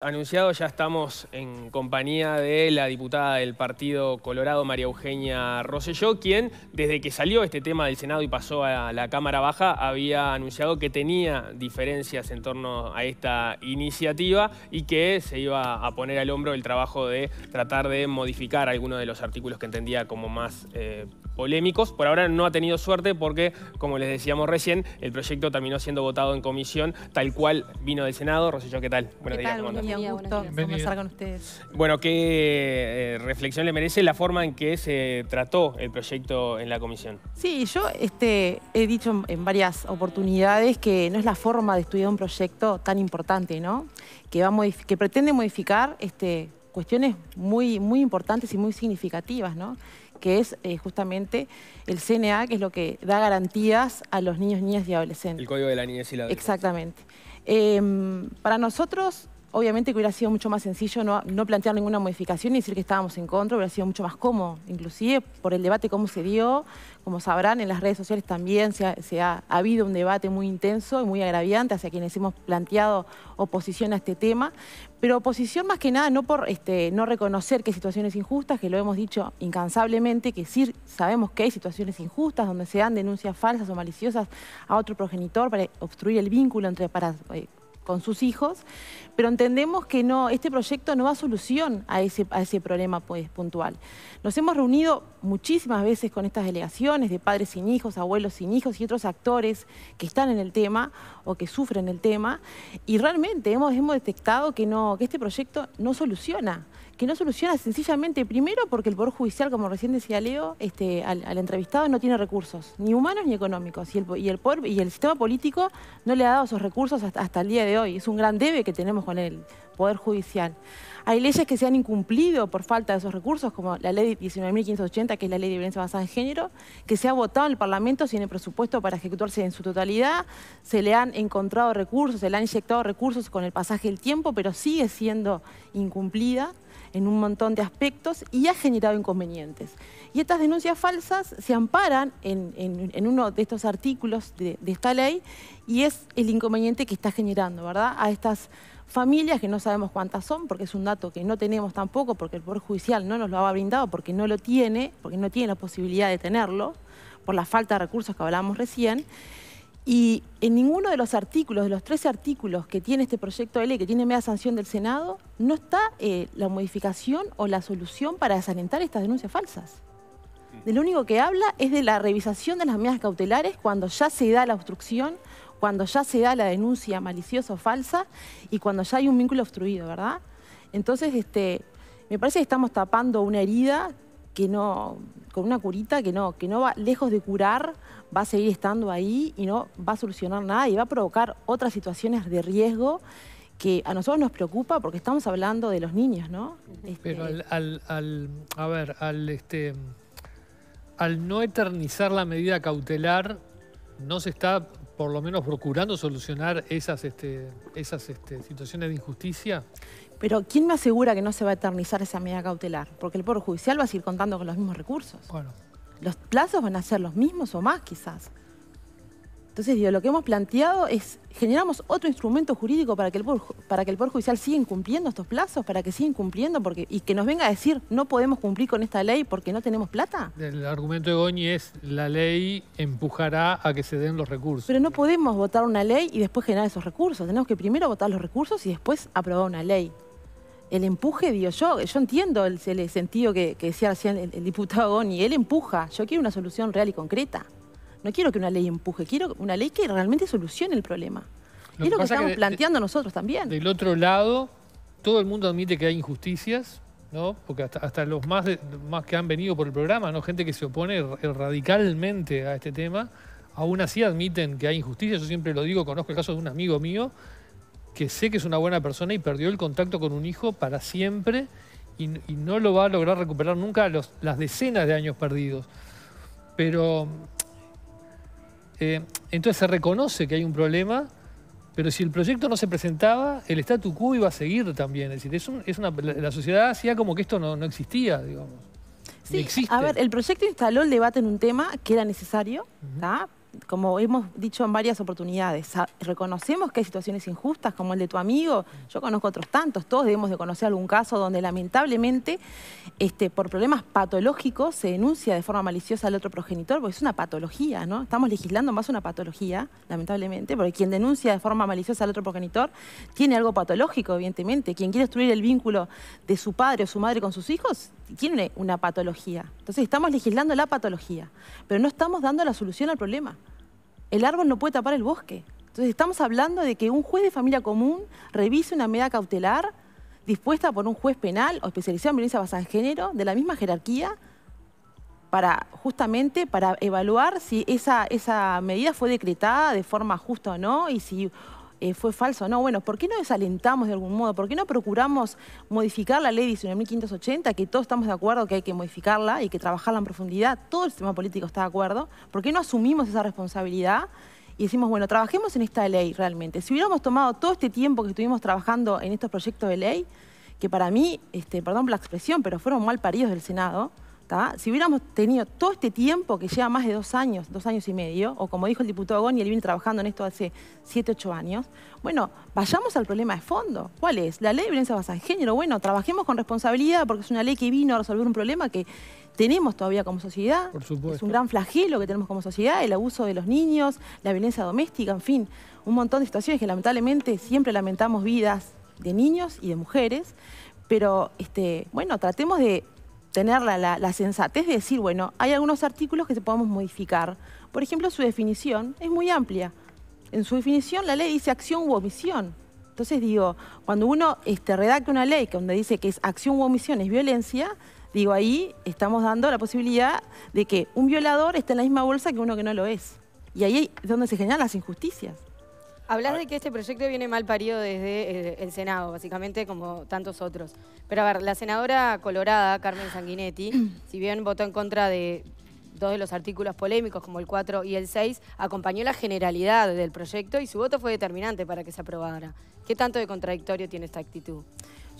Anunciado ya estamos en compañía de la diputada del Partido Colorado, María Eugenia Rosselló, quien desde que salió este tema del Senado y pasó a la Cámara Baja, había anunciado que tenía diferencias en torno a esta iniciativa y que se iba a poner al hombro el trabajo de tratar de modificar algunos de los artículos que entendía como más eh, polémicos. Por ahora no ha tenido suerte porque, como les decíamos recién, el proyecto terminó siendo votado en comisión, tal cual vino del Senado. Roselló, ¿qué tal? Buenos días. Tal, ¿cómo con ustedes. Bueno, ¿qué eh, reflexión le merece la forma en que se trató el proyecto en la comisión? Sí, yo este, he dicho en, varias oportunidades que no es la forma de estudiar un proyecto tan importante, ¿no? Que, va que pretende modificar este, cuestiones muy, muy importantes y muy significativas, ¿no? que es eh, justamente el CNA, que es lo que da garantías a los niños, niñas y adolescentes. El Código de la Niñez y la Adolescencia. Exactamente. Em, para nosotros obviamente que hubiera sido mucho más sencillo no, plantear ninguna modificación y decir que estábamos en contra, hubiera sido mucho más cómodo, inclusive por el debate cómo se dio, como sabrán, en las redes sociales también se ha, habido un debate muy intenso y muy agraviante hacia quienes hemos planteado oposición a este tema, pero oposición más que nada no por este, no reconocer que hay situaciones injustas, que lo hemos dicho incansablemente, que sí sabemos que hay situaciones injustas donde se dan denuncias falsas o maliciosas a otro progenitor para obstruir el vínculo entre eh, con sus hijos, pero entendemos que no, este proyecto no da solución a ese, a ese problema pues, puntual. Nos hemos reunido muchísimas veces con estas delegaciones de padres sin hijos, abuelos sin hijos y otros actores que están en el tema o que sufren el tema y realmente hemos, hemos detectado que, no, que este proyecto no soluciona que no soluciona sencillamente, primero porque el Poder Judicial, como recién decía Leo, este, al, entrevistado no tiene recursos, ni humanos ni económicos, y el, y el sistema político no le ha dado esos recursos hasta, hasta el día de hoy. Es un gran debe que tenemos con el Poder Judicial. Hay leyes que se han incumplido por falta de esos recursos, como la ley 19.580, que es la ley de violencia basada en género, que se ha votado en el Parlamento tiene presupuesto para ejecutarse en su totalidad. Se le han encontrado recursos, se le han inyectado recursos con el pasaje del tiempo, pero sigue siendo incumplida en un montón de aspectos y ha generado inconvenientes. Y estas denuncias falsas se amparan en, uno de estos artículos de, de esta ley y es el inconveniente que está generando, ¿verdad? A estas familias que no sabemos cuántas son, porque es un dato que no tenemos tampoco, porque el Poder Judicial no nos lo ha brindado, porque no lo tiene, porque no tiene la posibilidad de tenerlo, por la falta de recursos que hablábamos recién. Y en ninguno de los artículos, de los 13 artículos que tiene este proyecto de ley, que tiene media sanción del Senado, no está eh, la modificación o la solución para desalentar estas denuncias falsas. De lo único que habla es de la revisación de las medidas cautelares cuando ya se da la obstrucción cuando ya se da la denuncia maliciosa o falsa y cuando ya hay un vínculo obstruido, ¿verdad? Entonces, este, me parece que estamos tapando una herida que no, con una curita que no, que no va, lejos de curar, va a seguir estando ahí y no va a solucionar nada y va a provocar otras situaciones de riesgo que a nosotros nos preocupa porque estamos hablando de los niños, ¿no? Este, Pero al, a ver, al este al no eternizar la medida cautelar, no se está por lo menos procurando solucionar esas, este, esas este, situaciones de injusticia? Pero ¿quién me asegura que no se va a eternizar esa medida cautelar? Porque el Poder Judicial va a seguir contando con los mismos recursos. Bueno. Los plazos van a ser los mismos o más quizás. Entonces, digo, lo que hemos planteado es generamos otro instrumento jurídico para que el poder, judicial siga incumpliendo estos plazos, para que siga incumpliendo porque y que nos venga a decir no podemos cumplir con esta ley porque no tenemos plata. El argumento de Goñi es la ley empujará a que se den los recursos. Pero no podemos votar una ley y después generar esos recursos. Tenemos que primero votar los recursos y después aprobar una ley. El empuje, digo yo, yo entiendo el, sentido que, decía el, el diputado Goñi, él empuja, yo quiero una solución real y concreta. No quiero que una ley empuje, quiero una ley que realmente solucione el problema. es lo que estamos eh, planteando nosotros también. Del otro lado, todo el mundo admite que hay injusticias, ¿no? Porque hasta, los más, más que han venido por el programa, ¿no? Gente que se opone eh, radicalmente a este tema, aún así admiten que hay injusticias. Yo siempre lo digo, conozco el caso de un amigo mío que sé que es una buena persona y perdió el contacto con un hijo para siempre y, no lo va a lograr recuperar nunca las decenas de años perdidos. Pero eh, entonces se reconoce que hay un problema, pero si el proyecto no se presentaba, el statu quo iba a seguir también. Es decir, es, una, la sociedad hacía como que esto no, existía, digamos. Sí, a ver, el proyecto instaló el debate en un tema que era necesario, uh como hemos dicho en varias oportunidades, reconocemos que hay situaciones injustas como el de tu amigo, yo conozco otros tantos, todos debemos de conocer algún caso donde lamentablemente este, por problemas patológicos se denuncia de forma maliciosa al otro progenitor, porque es una patología, ¿no? Estamos legislando más una patología, lamentablemente, porque quien denuncia de forma maliciosa al otro progenitor tiene algo patológico, evidentemente. Quien quiere destruir el vínculo de su padre o su madre con sus hijos tiene una patología. Entonces estamos legislando la patología, pero no estamos dando la solución al problema. El árbol no puede tapar el bosque. Entonces estamos hablando de que un juez de familia común revise una medida cautelar dispuesta por un juez penal o especializado en violencia basada en género de la misma jerarquía para justamente para evaluar si esa, esa medida fue decretada de forma justa o no y si eh, fue falso. No, bueno, ¿por qué no desalentamos de algún modo? ¿Por qué no procuramos modificar la ley 19.580, que todos estamos de acuerdo que hay que modificarla y que trabajarla en profundidad? Todo el sistema político está de acuerdo. ¿Por qué no asumimos esa responsabilidad? y decimos, bueno, trabajemos en esta ley realmente. Si hubiéramos tomado todo este tiempo que estuvimos trabajando en estos proyectos de ley, que para mí, este, perdón por la expresión, pero fueron mal paridos del Senado, si hubiéramos tenido todo este tiempo, que lleva más de dos años, dos años y medio, o como dijo el diputado Goni, él viene trabajando en esto hace siete, ocho años, bueno, vayamos al problema de fondo. ¿Cuál es? La ley de violencia basada en género. Bueno, trabajemos con responsabilidad porque es una ley que vino a resolver un problema que tenemos todavía como sociedad. Es un gran flagelo que tenemos como sociedad, el abuso de los niños, la violencia doméstica, en fin, un montón de situaciones que lamentablemente siempre lamentamos vidas de niños y de mujeres, pero este, bueno, tratemos de tener la, la, sensatez de decir, bueno, hay algunos artículos que se podamos modificar. Por ejemplo, su definición es muy amplia. En su definición la ley dice acción u omisión. Entonces digo, cuando uno este, redacta una ley donde dice que es acción u omisión es violencia, digo, ahí estamos dando la posibilidad de que un violador esté en la misma bolsa que uno que no lo es. Y ahí es donde se generan las injusticias. Hablas de que este proyecto viene mal parido desde el, eh, el, Senado, básicamente como tantos otros. Pero a ver, la senadora colorada, Carmen Sanguinetti, si bien votó en contra de dos de los artículos polémicos, como el 4 y el 6, acompañó la generalidad del proyecto y su voto fue determinante para que se aprobara. ¿Qué tanto de contradictorio tiene esta actitud?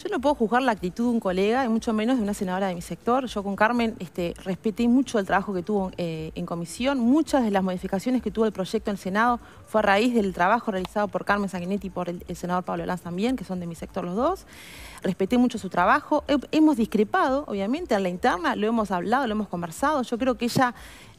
Yo no puedo juzgar la actitud de un colega, mucho menos de una senadora de mi sector. Yo con Carmen este, respeté mucho el trabajo que tuvo eh, en comisión. Muchas de las modificaciones que tuvo el proyecto en el Senado fue a raíz del trabajo realizado por Carmen Sanguinetti y por el, senador Pablo Lanz también, que son de mi sector los dos. Respeté mucho su trabajo. hemos discrepado, obviamente, a la interna, lo hemos hablado, lo hemos conversado. Yo creo que ella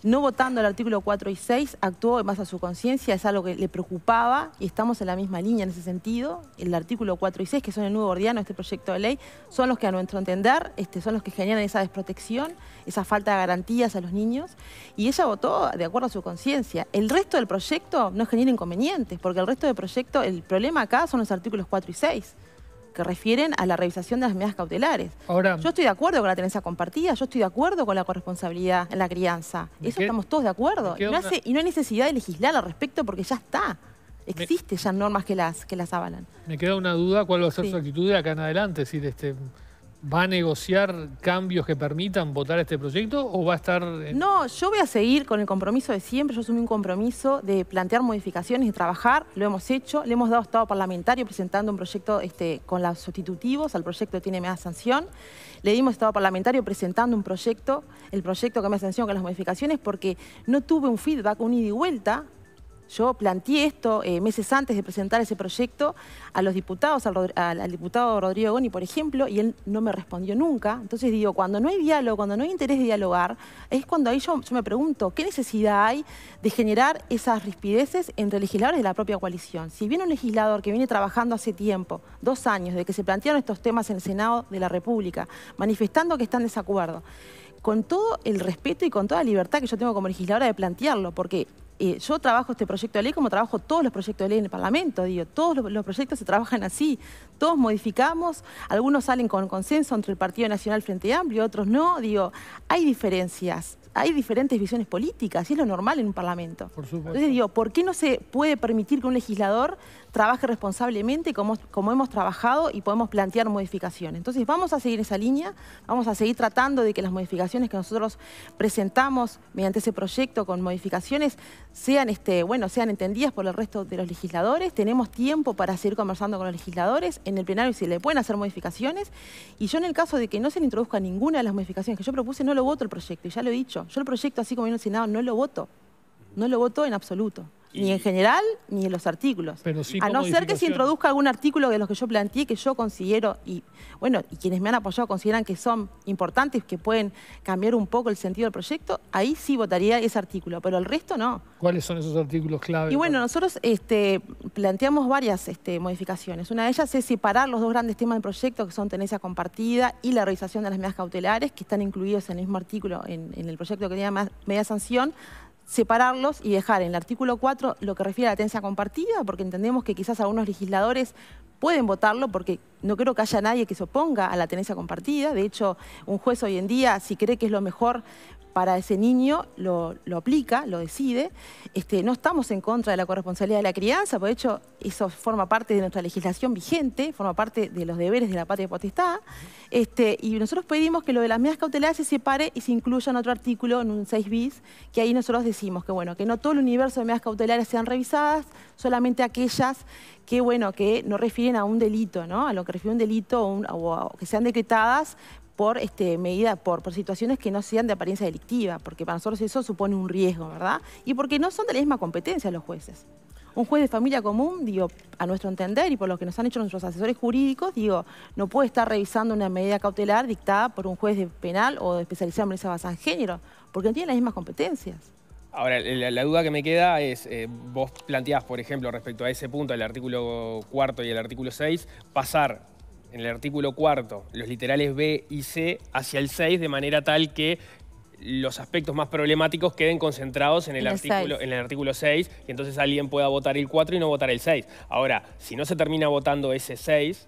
no votando el artículo 4 y 6, actuó en base a su conciencia, es algo que le preocupaba y estamos en la misma línea en ese sentido. El artículo 4 y 6, que son el nuevo gordiano, este proyecto de ley, son los que a nuestro entender este, son los que generan esa desprotección, esa falta de garantías a los niños. Y ella votó de acuerdo a su conciencia. El resto del proyecto no genera inconvenientes, porque el resto del proyecto, el problema acá son los artículos 4 y 6 que refieren a la revisación de las medidas cautelares. yo estoy de acuerdo con la tenencia compartida, yo estoy de acuerdo con la corresponsabilidad en la crianza. Eso estamos todos de acuerdo. Y no, hay necesidad de legislar al respecto porque ya está. Existen ya normas que las, que las avalan. Me queda una duda, ¿cuál va a ser su actitud de acá en adelante? este, ¿Va a negociar cambios que permitan votar este proyecto o va a estar...? No, yo voy a seguir con el compromiso de siempre. Yo asumí un compromiso de plantear modificaciones, y trabajar. Lo hemos hecho. Le hemos dado estado parlamentario presentando un proyecto este, con los sustitutivos al proyecto que tiene media sanción. Le dimos estado parlamentario presentando un proyecto, el proyecto que me sanción con las modificaciones, porque no tuve un feedback, un ida y vuelta yo planteé esto eh, meses antes de presentar ese proyecto a los diputados, al, diputado Rodrigo Goni, por ejemplo, y él no me respondió nunca. Entonces digo, cuando no hay diálogo, cuando no hay interés de dialogar, es cuando ahí yo, me pregunto, ¿qué necesidad hay de generar esas rispideces entre legisladores de la propia coalición? Si viene un legislador que viene trabajando hace tiempo, dos años, de que se plantearon estos temas en el Senado de la República, manifestando que está en desacuerdo, con todo el respeto y con toda la libertad que yo tengo como legisladora de plantearlo, porque yo trabajo este proyecto de ley como trabajo todos los proyectos de ley en el Parlamento, digo, todos los, los, proyectos se trabajan así, todos modificamos, algunos salen con consenso entre el Partido Nacional Frente Amplio, otros no, digo, hay diferencias, hay diferentes visiones políticas y es lo normal en un parlamento. Entonces digo, ¿por qué no se puede permitir que un legislador trabaje responsablemente como, hemos trabajado y podemos plantear modificaciones? Entonces vamos a seguir esa línea, vamos a seguir tratando de que las modificaciones que nosotros presentamos mediante ese proyecto con modificaciones sean, este, bueno, sean entendidas por el resto de los legisladores. Tenemos tiempo para seguir conversando con los legisladores en el plenario si le pueden hacer modificaciones. Y yo en el caso de que no se le introduzca ninguna de las modificaciones que yo propuse, no lo voto el proyecto, y ya lo he dicho. Yo el proyecto, así como viene el Senado, no lo voto. No lo voto en absoluto ni en general ni en los artículos. a no ser que se introduzca algún artículo de los que yo planteé que yo considero, y bueno, y quienes me han apoyado consideran que son importantes, que pueden cambiar un poco el sentido del proyecto, ahí sí votaría ese artículo, pero el resto no. ¿Cuáles son esos artículos clave? Y bueno, nosotros este, planteamos varias este, modificaciones. Una de ellas es separar los dos grandes temas del proyecto, que son tenencia compartida y la realización de las medidas cautelares, que están incluidos en el mismo artículo en, el proyecto que tenía media sanción, separarlos y dejar en el artículo 4 lo que refiere a la tenencia compartida, porque entendemos que quizás algunos legisladores pueden votarlo porque no creo que haya nadie que se oponga a la tenencia compartida. De hecho, un juez hoy en día, si cree que es lo mejor para ese niño lo, aplica, lo decide. Este, no estamos en contra de la corresponsabilidad de la crianza, por hecho eso forma parte de nuestra legislación vigente, forma parte de los deberes de la patria potestad. Este, y nosotros pedimos que lo de las medidas cautelares se separe y se incluya en otro artículo, en un 6 bis, que ahí nosotros decimos que bueno, que no todo el universo de medidas cautelares sean revisadas, solamente aquellas que bueno, que no refieren a un delito, ¿no? A lo que refiere un delito o que sean decretadas por este, medida, por, situaciones que no sean de apariencia delictiva, porque para nosotros eso supone un riesgo, ¿verdad? Y porque no son de la misma competencia los jueces. Un juez de familia común, digo, a nuestro entender y por lo que nos han hecho nuestros asesores jurídicos, digo, no puede estar revisando una medida cautelar dictada por un juez de penal o de especializado en policía basada en género, porque no tiene las mismas competencias. Ahora, la, duda que me queda es, eh, vos planteás, por ejemplo, respecto a ese punto, el artículo cuarto y el artículo 6, pasar en el artículo cuarto, los literales B y C hacia el 6 de manera tal que los aspectos más problemáticos queden concentrados en el, artículo, 6. en el artículo 6 y entonces alguien pueda votar el 4 y no votar el 6. Ahora, si no se termina votando ese 6,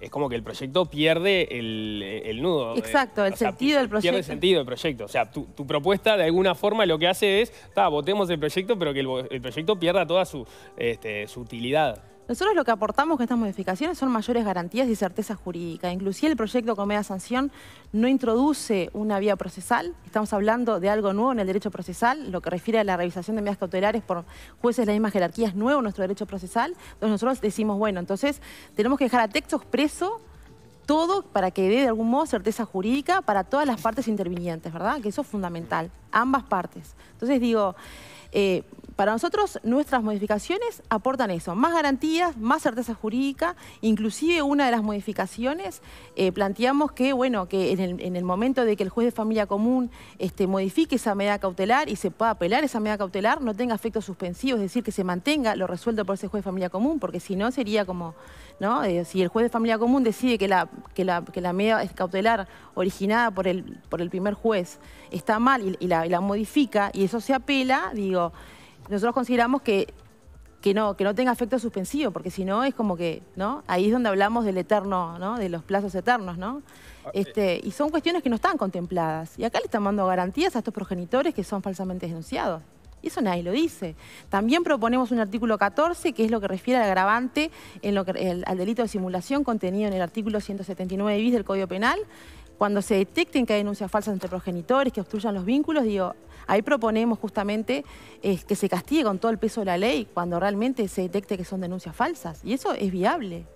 es como que el proyecto pierde el, nudo. Eh, Exacto, el sentido del proyecto. Pierde el sentido del proyecto. O sea, tu, propuesta de alguna forma lo que hace es, está, votemos el proyecto, pero que el, proyecto pierda toda su este, utilidad. Nosotros lo que aportamos con estas modificaciones son mayores garantías y certeza jurídica. Inclusive el proyecto con media sanción no introduce una vía procesal. Estamos hablando de algo nuevo en el derecho procesal, lo que refiere a la revisación de medidas cautelares por jueces de la misma jerarquía es nuevo en nuestro derecho procesal. Entonces nosotros decimos, bueno, entonces tenemos que dejar a texto expreso todo para que dé de algún modo certeza jurídica para todas las partes intervinientes, ¿verdad? Que eso es fundamental, ambas partes. Entonces digo... Eh, para nosotros, nuestras modificaciones aportan eso, más garantías, más certeza jurídica, inclusive una de las modificaciones eh, planteamos que, bueno, que en el, momento de que el juez de familia común este, modifique esa medida cautelar y se pueda apelar esa medida cautelar, no tenga efectos suspensivos es decir, que se mantenga lo resuelto por ese juez de familia común, porque si no sería como, ¿no? Eh, si el juez de familia común decide que la, que la, medida cautelar originada por el, por el primer juez está mal y la modifica y eso se apela, digo, nosotros consideramos que, no, que no tenga efecto suspensivo, porque si no es como que, ¿no? Ahí es donde hablamos del eterno, De los plazos eternos, ¿no? Ah, eh. Este, y son cuestiones que no están contempladas. Y acá le están dando garantías a estos progenitores que son falsamente denunciados. Y eso nadie lo dice. También proponemos un artículo 14, que es lo que refiere al agravante en lo al delito de simulación contenido en el artículo 179 bis del Código Penal, cuando se detecten que hay denuncias falsas entre progenitores, que obstruyan los vínculos, digo, ahí proponemos justamente eh, que se castigue con todo el peso de la ley cuando realmente se detecte que son denuncias falsas. Y eso es viable.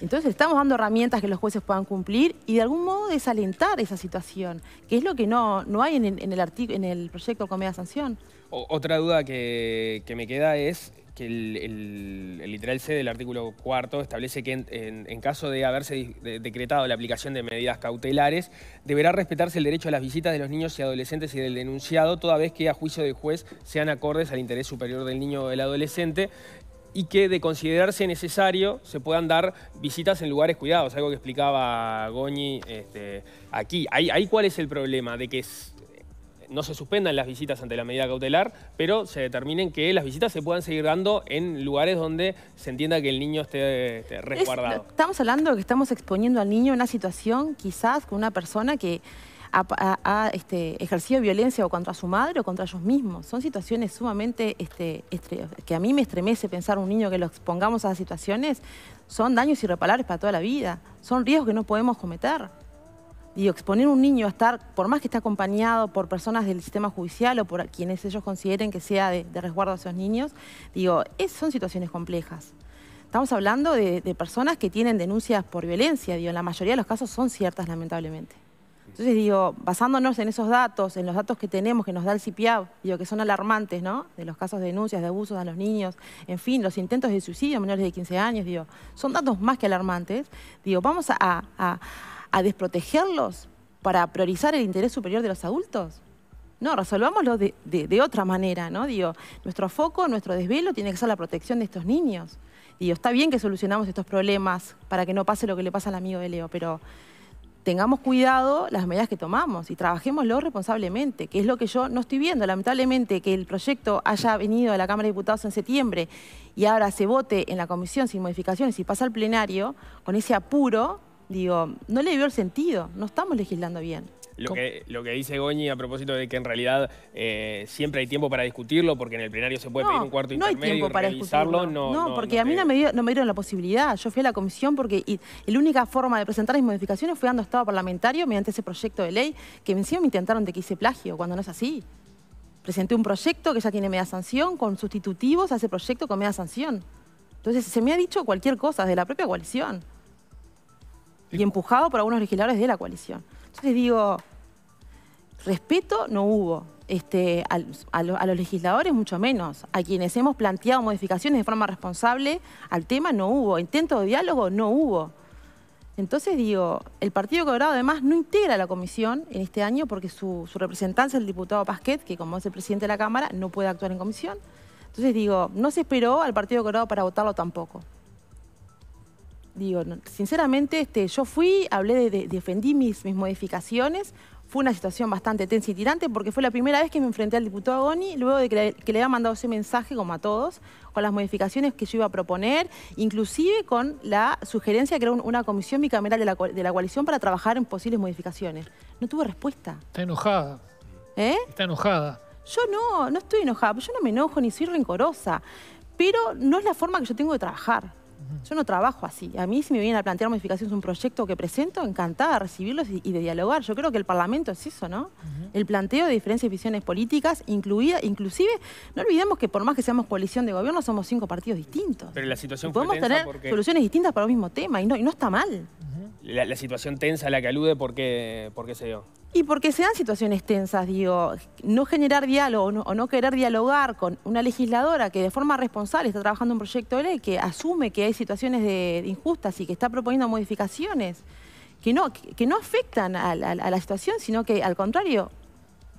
Entonces estamos dando herramientas que los jueces puedan cumplir y de algún modo desalentar esa situación, que es lo que no, no hay en, el, en el proyecto con Comedia Sanción. otra duda que me queda es que el, literal C del artículo cuarto establece que en, caso de haberse decretado la aplicación de medidas cautelares, deberá respetarse el derecho a las visitas de los niños y adolescentes y del denunciado, toda vez que a juicio del juez sean acordes al interés superior del niño o del adolescente y que de considerarse necesario se puedan dar visitas en lugares cuidados, algo que explicaba Goñi este, aquí. Ahí, ahí cuál es el problema, de que es, no se suspendan las visitas ante la medida cautelar, pero se determinen que las visitas se puedan seguir dando en lugares donde se entienda que el niño esté, resguardado. estamos hablando de que estamos exponiendo al niño a una situación quizás con una persona que ha, este, ejercido violencia o contra su madre o contra ellos mismos. Son situaciones sumamente este, que a mí me estremece pensar un niño que lo expongamos a esas situaciones. Son daños irreparables para toda la vida, son riesgos que no podemos cometer. Digo, exponer un niño a estar, por más que esté acompañado por personas del sistema judicial o por quienes ellos consideren que sea de, resguardo a esos niños, digo, es, son situaciones complejas. Estamos hablando de, personas que tienen denuncias por violencia, digo, en la mayoría de los casos son ciertas, lamentablemente. Entonces, digo, basándonos en esos datos, en los datos que tenemos, que nos da el CIPIAB, digo, que son alarmantes, ¿no? De los casos de denuncias, de abusos a los niños, en fin, los intentos de suicidio a menores de 15 años, digo, son datos más que alarmantes. Digo, vamos a a desprotegerlos para priorizar el interés superior de los adultos? No, resolvámoslo de, otra manera, ¿no? Digo, nuestro foco, nuestro desvelo tiene que ser la protección de estos niños. Digo, está bien que solucionamos estos problemas para que no pase lo que le pasa al amigo de Leo, pero tengamos cuidado las medidas que tomamos y trabajémoslo responsablemente, que es lo que yo no estoy viendo. Lamentablemente que el proyecto haya venido a la Cámara de Diputados en septiembre y ahora se vote en la comisión sin modificaciones y pasa al plenario con ese apuro digo, no le dio el sentido, no estamos legislando bien. Lo que, lo que, dice Goñi a propósito de que en realidad eh, siempre hay tiempo para discutirlo, porque en el plenario se puede pedir un cuarto no hay tiempo para discutirlo No, no, porque a mí no, me dio, dieron la posibilidad. Yo fui a la comisión porque la única forma de presentar mis modificaciones fue dando estado parlamentario mediante ese proyecto de ley que encima me intentaron de que hice plagio, cuando no es así. Presenté un proyecto que ya tiene media sanción, con sustitutivos a ese proyecto con media sanción. Entonces se me ha dicho cualquier cosa de la propia coalición y empujado por algunos legisladores de la coalición. Entonces digo, respeto no hubo. Este, a, los legisladores mucho menos. A quienes hemos planteado modificaciones de forma responsable al tema no hubo. Intento de diálogo no hubo. Entonces digo, el Partido Colorado además no integra la comisión en este año porque su, representante el diputado Pasquet, que como es el presidente de la Cámara, no puede actuar en comisión. Entonces digo, no se esperó al Partido Colorado para votarlo tampoco digo, sinceramente, este, yo fui, hablé, de, defendí mis, modificaciones. Fue una situación bastante tensa y tirante porque fue la primera vez que me enfrenté al diputado Agoni luego de que le, había mandado ese mensaje, como a todos, con las modificaciones que yo iba a proponer, inclusive con la sugerencia de crear una comisión bicameral de la, de la coalición para trabajar en posibles modificaciones. No tuve respuesta. Está enojada. ¿Eh? Está enojada. Yo no, no estoy enojada, yo no me enojo ni soy rencorosa, pero no es la forma que yo tengo de trabajar. Yo no trabajo así. A mí si me vienen a plantear modificaciones un proyecto que presento, encantada de recibirlos y, de dialogar. Yo creo que el Parlamento es eso, ¿no? El planteo de diferentes visiones políticas, incluida, inclusive, no olvidemos que por más que seamos coalición de gobierno, somos cinco partidos distintos. Pero la situación Podemos tener soluciones distintas para el mismo tema y no, y no está mal la, situación tensa a la que alude, ¿por qué, se dio? Y porque se situaciones tensas, digo, no generar diálogo o no querer dialogar con una legisladora que de forma responsable está trabajando un proyecto de ley, que asume que hay situaciones de, injustas y que está proponiendo modificaciones que no, que no afectan a, a la situación, sino que al contrario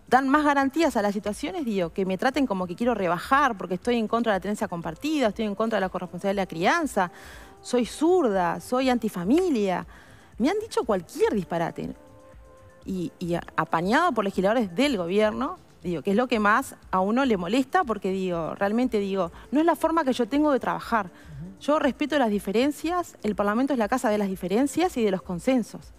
dan más garantías a las situaciones, digo, que me traten como que quiero rebajar porque estoy en contra de la tenencia compartida, estoy en contra de la corresponsabilidad de la crianza, soy zurda, soy antifamilia me han dicho cualquier disparate. Y, apañado por legisladores del gobierno, digo, que es lo que más a uno le molesta, porque digo, realmente digo, no es la forma que yo tengo de trabajar. Yo respeto las diferencias, el Parlamento es la casa de las diferencias y de los consensos.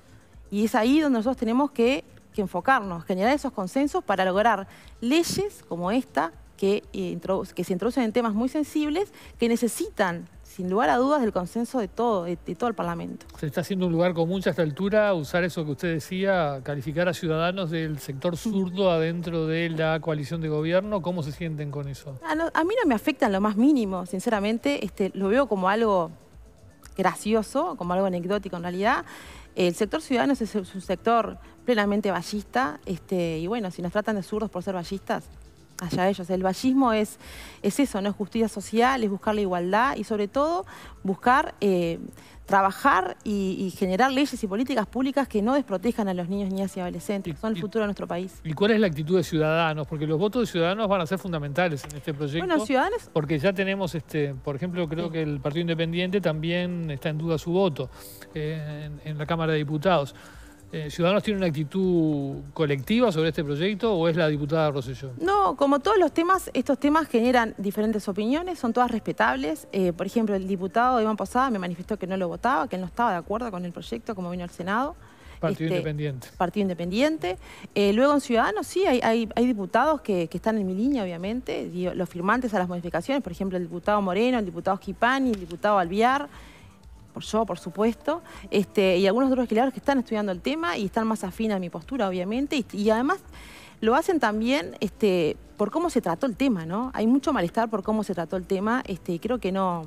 Y es ahí donde nosotros tenemos que, enfocarnos, generar esos consensos para lograr leyes como esta, que eh, se introducen en temas muy sensibles, que necesitan sin lugar a dudas, del consenso de todo, de, todo el Parlamento. Se está haciendo un lugar con mucha a esta altura, usar eso que usted decía, calificar a ciudadanos del sector zurdo adentro de la coalición de gobierno, ¿cómo se sienten con eso? A, mí no me afecta en lo más mínimo, sinceramente, este, lo veo como algo gracioso, como algo anecdótico en realidad. El sector ciudadano es un sector plenamente ballista, este, y bueno, si nos tratan de zurdos por ser vallistas, allá ellos. El vallismo es, es eso, no es justicia social, es buscar la igualdad y sobre todo buscar eh, trabajar y, generar leyes y políticas públicas que no desprotejan a los niños, niñas y adolescentes. Son el futuro de nuestro país. ¿Y cuál es la actitud de Ciudadanos? Porque los votos de Ciudadanos van a ser fundamentales en este proyecto. Bueno, Ciudadanos... Porque ya tenemos, este, por ejemplo, creo que el Partido Independiente también está en duda su voto eh, en la Cámara de Diputados. Eh, Ciudadanos tiene una actitud colectiva sobre este proyecto o es la diputada Roselló? No, como todos los temas, estos temas generan diferentes opiniones, son todas respetables. Eh, por ejemplo, el diputado Iván Posada me manifestó que no lo votaba, que no estaba de acuerdo con el proyecto como vino al Senado. Partido este, Independiente. Partido Independiente. Eh, luego en Ciudadanos, sí, hay, diputados que, están en mi línea, obviamente, los firmantes a las modificaciones, por ejemplo, el diputado Moreno, el diputado y el diputado Alviar por yo, por supuesto, este, y algunos otros legisladores que están estudiando el tema y están más afín a mi postura, obviamente, y, además lo hacen también este, por cómo se trató el tema, ¿no? Hay mucho malestar por cómo se trató el tema, este, y creo que no,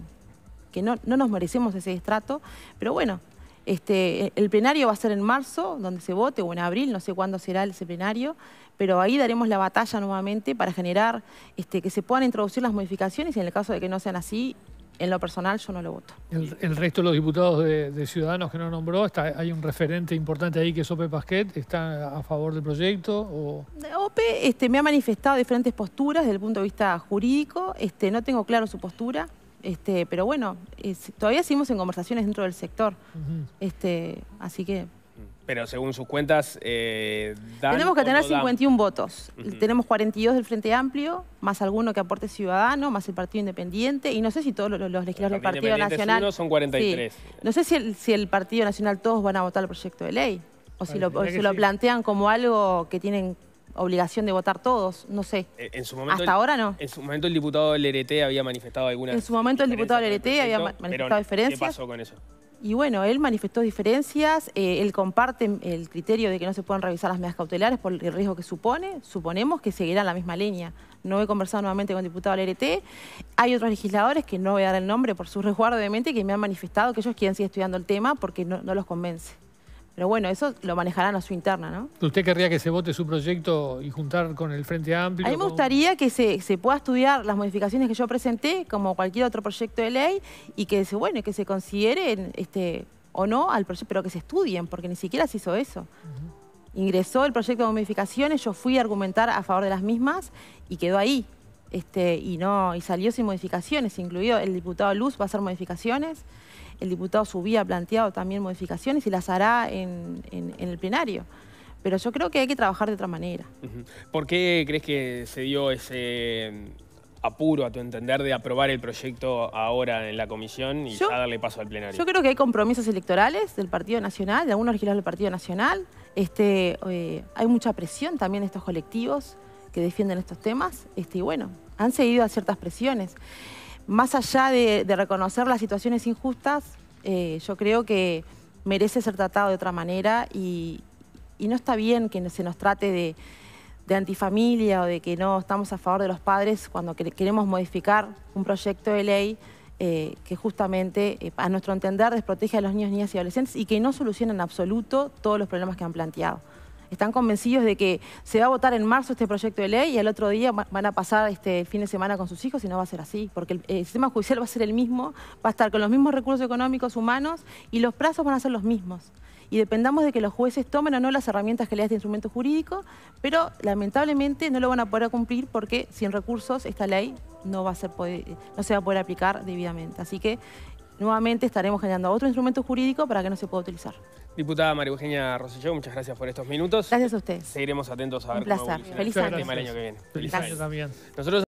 que no, nos merecemos ese destrato, pero bueno, este, el plenario va a ser en marzo, donde se vote, o en abril, no sé cuándo será ese plenario, pero ahí daremos la batalla nuevamente para generar este, que se puedan introducir las modificaciones y en el caso de que no sean así, en lo personal yo no lo voto. El, resto de los diputados de, Ciudadanos que no nombró, está, hay un referente importante ahí que es Ope Pasquet, ¿está a favor del proyecto? O... Ope este, me ha manifestado diferentes posturas desde el punto de vista jurídico, este, no tengo claro su postura, este, pero bueno, todavía seguimos en conversaciones dentro del sector, este, así que pero según sus cuentas, eh, dan Tenemos que tener 51 votos. Tenemos 42 del Frente Amplio, más alguno que aporte Ciudadano, más el Partido Independiente, y no sé si todos los, legisladores del Partido Nacional... son 43. No sé si el, Partido Nacional todos van a votar el proyecto de ley, o si, lo, lo plantean como algo que tienen obligación de votar todos, no sé. Eh, Hasta ahora no. En su momento el diputado del había manifestado diferencia. En su momento el diputado del había manifestado diferencias. ¿Qué pasó con eso? Y bueno, él manifestó diferencias, eh, él comparte el criterio de que no se pueden revisar las medidas cautelares por el riesgo que supone, suponemos que seguirá la misma línea. No he conversado nuevamente con el diputado del RT, hay otros legisladores que no voy a dar el nombre por su resguardo de mente que me han manifestado que ellos quieren seguir estudiando el tema porque no los convence. Pero bueno, eso lo manejarán a su interna, ¿no? ¿Usted querría que se vote su proyecto y juntar con el Frente Amplio? A mí me gustaría que se, pueda estudiar las modificaciones que yo presenté, como cualquier otro proyecto de ley, y que se, bueno, que se consideren este, o no al proyecto, pero que se estudien, porque ni siquiera se hizo eso. Ingresó el proyecto de modificaciones, yo fui a argumentar a favor de las mismas y quedó ahí este, y no y salió sin modificaciones, incluido el diputado Luz va a hacer modificaciones, el diputado Subía ha planteado también modificaciones y las hará en, el plenario pero yo creo que hay que trabajar de otra manera. ¿Por qué crees que se dio ese mm, apuro, a tu entender, de aprobar el proyecto ahora en la comisión y ya darle paso al plenario? Yo creo que hay compromisos electorales del Partido Nacional, de algunos legisladores del Partido Nacional. Este, eh, hay mucha presión también de estos colectivos que defienden estos temas, este, y bueno, han seguido a ciertas presiones. Más allá de, reconocer las situaciones injustas, eh, yo creo que merece ser tratado de otra manera y, no está bien que se nos trate de, antifamilia o de que no estamos a favor de los padres cuando queremos modificar un proyecto de ley eh, que justamente, eh, a nuestro entender, desprotege a los niños, niñas y adolescentes y que no soluciona en absoluto todos los problemas que han planteado están convencidos de que se va a votar en marzo este proyecto de ley y al otro día van a pasar este fin de semana con sus hijos y no va a ser así, porque el, sistema judicial va a ser el mismo, va a estar con los mismos recursos económicos humanos y los plazos van a ser los mismos y dependamos de que los jueces tomen o no las herramientas que le da este instrumento jurídico, pero lamentablemente no lo van a poder cumplir porque sin recursos esta ley no, va a ser no se va a poder aplicar debidamente. Así que nuevamente estaremos generando otro instrumento jurídico para que no se pueda utilizar. Diputada María Eugenia Rosselló, muchas gracias por estos minutos. Gracias a ustedes. Seguiremos atentos a ver placer. cómo evoluciona el año. tema el año que viene. Feliz, año también. Nosotros